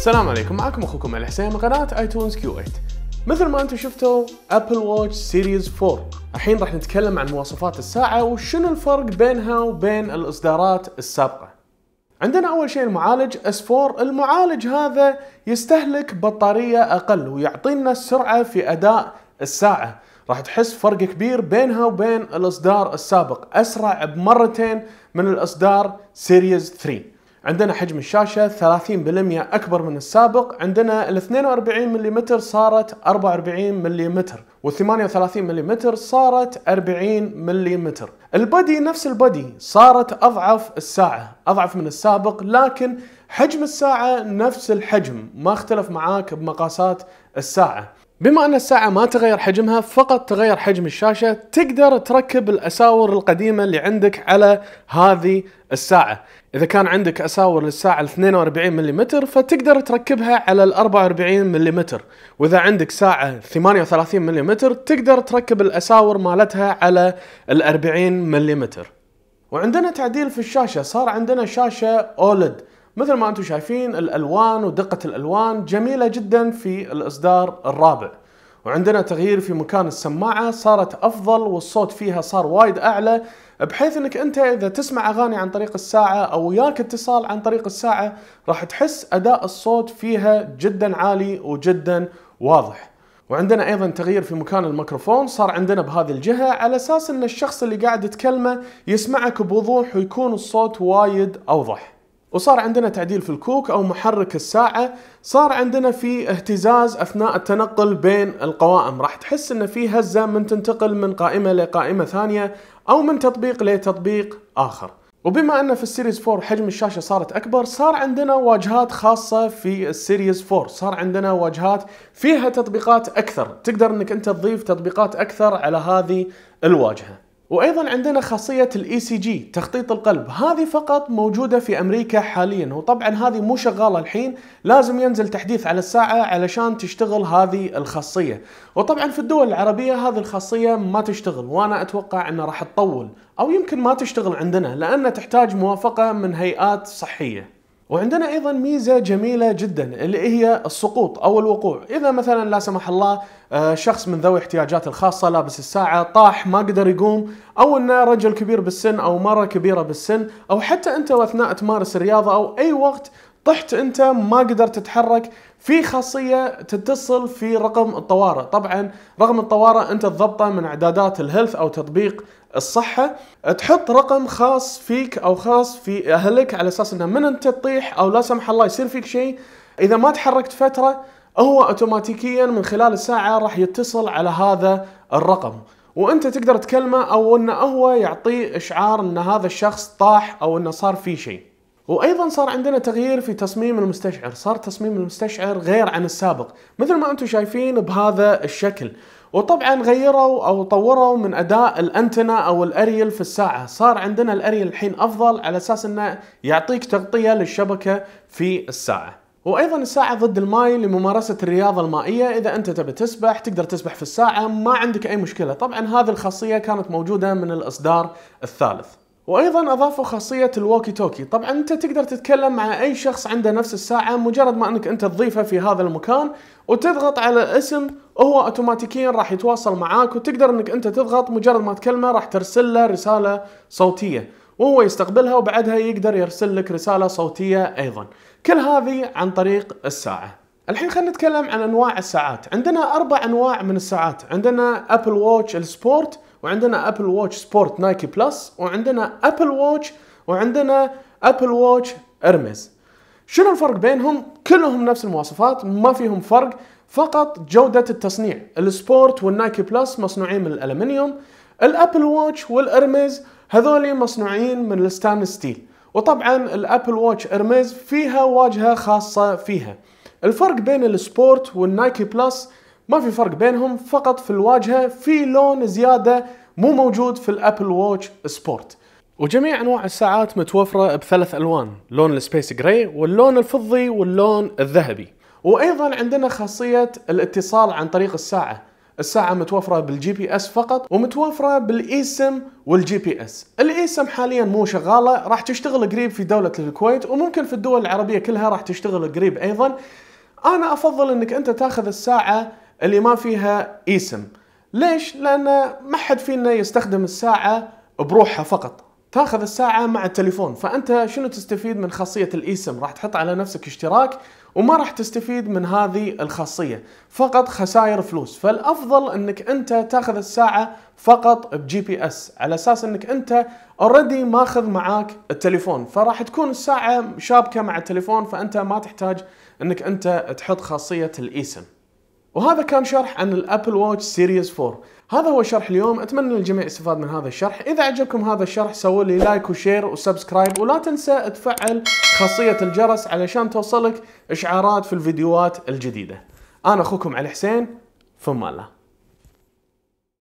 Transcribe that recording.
السلام عليكم معكم اخوكم علي حسين من قناه ايتونز كيو 8 مثل ما انتم شفتوا ابل واتش سيريز 4 الحين راح نتكلم عن مواصفات الساعه وشنو الفرق بينها وبين الاصدارات السابقه عندنا اول شيء المعالج S4 المعالج هذا يستهلك بطاريه اقل ويعطينا السرعه في اداء الساعه راح تحس فرق كبير بينها وبين الاصدار السابق اسرع بمرتين من الاصدار سيريز 3 عندنا حجم الشاشة 30% أكبر من السابق عندنا ال 42 ملم صارت 44 ملم و38 ملم صارت 40 ملم البدي نفس البدي صارت أضعف الساعة أضعف من السابق لكن حجم الساعة نفس الحجم ما اختلف معاك بمقاسات الساعة بما ان الساعة ما تغير حجمها فقط تغير حجم الشاشة تقدر تركب الاساور القديمة اللي عندك على هذه الساعة اذا كان عندك اساور للساعه 42 ملم فتقدر تركبها على ال 44 ملم واذا عندك ساعه 38 ملم تقدر تركب الاساور مالتها على ال 40 ملم وعندنا تعديل في الشاشه صار عندنا شاشه اولد مثل ما انتم شايفين الالوان ودقه الالوان جميله جدا في الاصدار الرابع وعندنا تغيير في مكان السماعه صارت افضل والصوت فيها صار وايد اعلى بحيث انك انت اذا تسمع اغاني عن طريق الساعه او وياك اتصال عن طريق الساعه راح تحس اداء الصوت فيها جدا عالي وجدا واضح. وعندنا ايضا تغيير في مكان الميكروفون صار عندنا بهذه الجهه على اساس ان الشخص اللي قاعد تكلمه يسمعك بوضوح ويكون الصوت وايد اوضح. وصار عندنا تعديل في الكوك او محرك الساعه صار عندنا في اهتزاز اثناء التنقل بين القوائم راح تحس ان في هزه من تنتقل من قائمه لقائمه ثانيه او من تطبيق لتطبيق اخر وبما ان في السيريز 4 حجم الشاشه صارت اكبر صار عندنا واجهات خاصه في السيريز 4 صار عندنا واجهات فيها تطبيقات اكثر تقدر انك انت تضيف تطبيقات اكثر على هذه الواجهه وايضا عندنا خاصيه الاي سي e جي تخطيط القلب هذه فقط موجوده في امريكا حاليا وطبعا هذه مو شغاله الحين لازم ينزل تحديث على الساعه علشان تشتغل هذه الخاصيه وطبعا في الدول العربيه هذه الخاصيه ما تشتغل وانا اتوقع انها راح تطول او يمكن ما تشتغل عندنا لان تحتاج موافقه من هيئات صحيه وعندنا ايضا ميزه جميله جدا اللي هي السقوط او الوقوع، اذا مثلا لا سمح الله آه، شخص من ذوي احتياجات الخاصه لابس الساعه طاح ما قدر يقوم او انه رجل كبير بالسن او مره كبيره بالسن او حتى انت واثناء تمارس الرياضه او اي وقت طحت انت ما قدرت تتحرك في خاصيه تتصل في رقم الطوارئ طبعا رقم الطوارئ انت تضبطه من اعدادات الهيلث او تطبيق الصحه تحط رقم خاص فيك او خاص في اهلك على اساس انه من انت تطيح او لا سمح الله يصير فيك شيء اذا ما تحركت فتره هو اوتوماتيكيا من خلال الساعه راح يتصل على هذا الرقم وانت تقدر تكلمه او انه هو يعطيه اشعار ان هذا الشخص طاح او انه صار فيه شيء وايضا صار عندنا تغيير في تصميم المستشعر، صار تصميم المستشعر غير عن السابق، مثل ما انتم شايفين بهذا الشكل، وطبعا غيروا او طوروا من اداء الانتنا او الاريل في الساعه، صار عندنا الاريل الحين افضل على اساس انه يعطيك تغطيه للشبكه في الساعه. وايضا الساعه ضد الماي لممارسه الرياضه المائيه اذا انت تبي تسبح تقدر تسبح في الساعه ما عندك اي مشكله طبعا هذه الخاصيه كانت موجوده من الاصدار الثالث وايضا اضافوا خاصيه الووكي توكي طبعا انت تقدر تتكلم مع اي شخص عنده نفس الساعه مجرد ما انك انت تضيفه في هذا المكان وتضغط على اسم هو اوتوماتيكيا راح يتواصل معاك وتقدر انك انت تضغط مجرد ما تكلمه راح ترسل له رساله صوتيه وهو يستقبلها وبعدها يقدر يرسل لك رساله صوتيه ايضا كل هذه عن طريق الساعه الحين خلينا نتكلم عن انواع الساعات عندنا اربع انواع من الساعات عندنا ابل ووتش السبورت وعندنا ابل واتش سبورت نايكي بلس وعندنا ابل واتش وعندنا ابل واتش ارمز شنو الفرق بينهم كلهم نفس المواصفات ما فيهم فرق فقط جودة التصنيع السبورت والنايكي بلس مصنوعين من الالمنيوم الابل واتش والارمز هذول مصنوعين من الستان ستيل وطبعا الابل واتش ارمز فيها واجهة خاصة فيها الفرق بين السبورت والنايكي بلس ما في فرق بينهم فقط في الواجهه في لون زياده مو موجود في الابل ووتش سبورت وجميع انواع الساعات متوفره بثلاث الوان لون السبيس جراي واللون الفضي واللون الذهبي وايضا عندنا خاصيه الاتصال عن طريق الساعه الساعة متوفرة بالجي بي اس فقط ومتوفرة بالايسم والجي بي اس. الايسم حاليا مو شغالة راح تشتغل قريب في دولة الكويت وممكن في الدول العربية كلها راح تشتغل قريب ايضا. انا افضل انك انت تاخذ الساعة اللي ما فيها اسم ليش؟ لأن ما حد فينا يستخدم الساعة بروحها فقط تاخذ الساعة مع التليفون فأنت شنو تستفيد من خاصية الاسم راح تحط على نفسك اشتراك وما راح تستفيد من هذه الخاصية فقط خسائر فلوس فالأفضل أنك أنت تاخذ الساعة فقط بجي بي اس على أساس أنك أنت اوريدي ماخذ معاك التليفون فراح تكون الساعة شابكة مع التليفون فأنت ما تحتاج أنك أنت تحط خاصية الاسم وهذا كان شرح عن الابل واتش سيريز 4 هذا هو شرح اليوم اتمنى الجميع استفاد من هذا الشرح اذا عجبكم هذا الشرح سووا لي لايك وشير وسبسكرايب ولا تنسى تفعل خاصيه الجرس علشان توصلك اشعارات في الفيديوهات الجديده انا اخوكم علي حسين فما الله